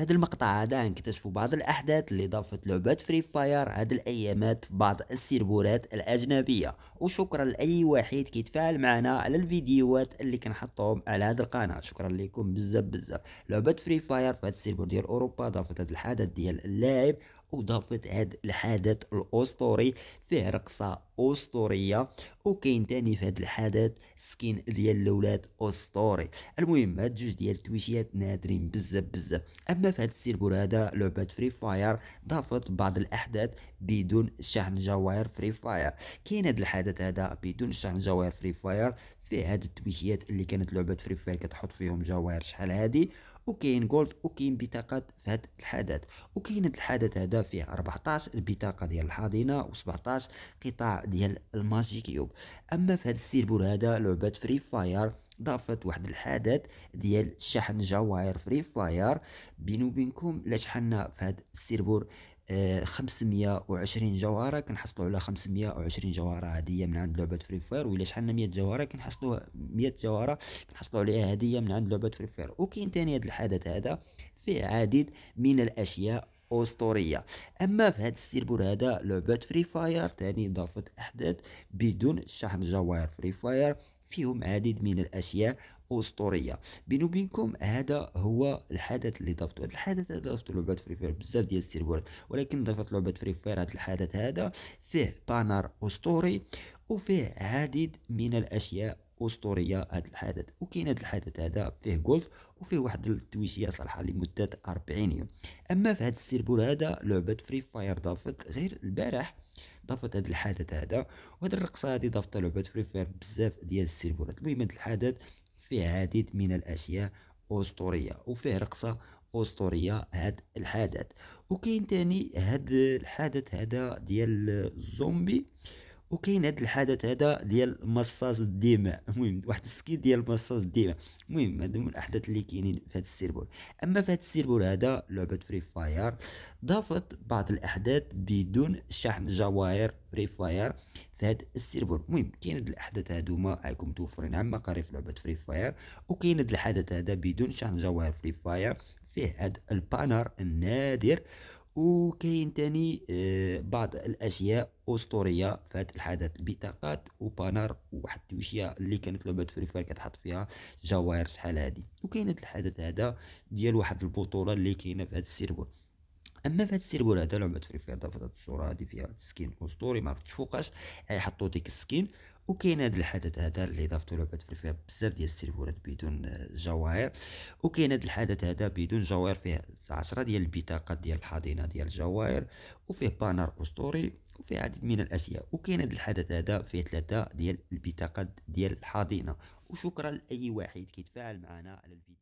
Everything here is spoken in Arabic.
في هذا المقطع هذا غنكتشفو بعض الأحداث اللي ضافت لعبة فري فاير هذه الأيامات في بعض السيربورات الأجنبية وشكرا لاي واحد كيتفاعل معنا على الفيديوهات اللي كنحطهم على هذا القناه شكرا لكم بزاف بزاف لعبه فري فاير في هذا السيرفر ديال اوروبا ضافت هذا الحدث ديال اللاعب وضافت هذا الحدث الاسطوري فيه رقصه اسطوريه وكاين تاني في هذا الحدث سكين ديال الاولاد اسطوري المهم هاد جوج ديال التويشيات نادرين بزاف بزاف اما في هذا السيرفر هذا لعبه فري فاير ضافت بعض الاحداث بدون شحن جواهر فري فاير كاين هذا الحدث الحدث هذا بدون شحن جواهر فري فاير في هاد التويشيات اللي كانت لعبه فري فاير كتحط فيهم جواهر شحال هادي وكاين جولد وكاين بطاقات في هذا الحدث وكاين الحدث هذا فيه 14 البطاقه ديال الحاضنه و17 قطاع ديال الماجيك يوب اما في هذا السيربور هذا لعبه فري فاير ضافت واحد الحدث ديال شحن جواهر فري فاير بيني بينكم لا شحنا في هذا السيربور 520 آه، جوهره كنحصلوا على 520 جوهره هديه من عند لعبه فري فاير ولا شحال 100 جوهره كنحصلوا 100 جوهره كنحصلوا عليها هديه من عند لعبه فري فاير وكاين ثاني هذا الحدث هذا فيه عديد من الاشياء اسطوريه اما في هذا السيربور هذا لعبه فري فاير ثاني ضافت احداث بدون شحن جوائر فري فاير فيهم عديد من الأشياء اسطوريه بيني بينكم هذا هو الحدث اللي ضفت هذا الحدث هذا ضفت لعبه فري فاير بزاف ديال السيرفرات ولكن ضفت لعبه فري فاير هذا الحدث هذا فيه بانر اسطوري وفيه عديد من الاشياء اسطوريه هذا الحدث وكاين هذا الحدث هذا فيه جولد وفيه واحد التويشيه صراحه لمده 40 يوم اما في هذا السيربور هذا لعبه فري فاير ضافت غير البارح ضافت هذا الحدث هذا وهذه الرقصه هذه ضافتها لعبه فري فاير بزاف ديال السيربورات المهم هذا الحدث فيه عديد من الاشياء اسطوريه وفيه رقصه اسطوريه هاد الحدث وكاين تاني هاد الحدث هذا ديال الزومبي وكاين هذا الحدث هذا ديال مصاص الدماء المهم واحد السكيت ديال مصاص الدماء المهم هذا من الاحداث اللي كاينين في هذا السيربور اما في هذا السيربور هذا لعبه فري فاير ضافت بعض الاحداث بدون شحن جواهر فري فاير في هذا السيرفر المهم كاين هاد الاحداث هذوما راكم متوفرين عما قريب في لعبه فري فاير وكاين هاد الحدث هذا بدون شحن جواهر فري فاير فيه هاد البانر النادر وكاين تاني آه، بعض الاشياء اسطوريه فات الحدث البطاقات وبانر وواحد التوشيه اللي كانت لعبه فري فاير كتحط فيها جواهر شحال هادي وكاينه الحدث هذا ديال واحد البطوله اللي كاينه في هذا السيرفر اما فهاد السيربول هذا لعبه فري فاير ضافت هاد الصوره هادي فيها سكين اسطوري ما عرفتش فوقاش حطوا ديك السكين وكاين هذا الحدث هذا اللي ضافته لعبه فري فاير بزاف ديال السيرفرات بدون جواهر وكاين هذا الحدث هذا بدون جواهر فيه 10 ديال البطاقات ديال الحاضنه ديال الجواهر وفيه بانر اسطوري وفيه عديد من الاشياء وكاين هذا الحدث هذا فيه ثلاثه ديال البطاقات ديال الحاضنه وشكرا لاي واحد كيتفاعل معنا على الفيديو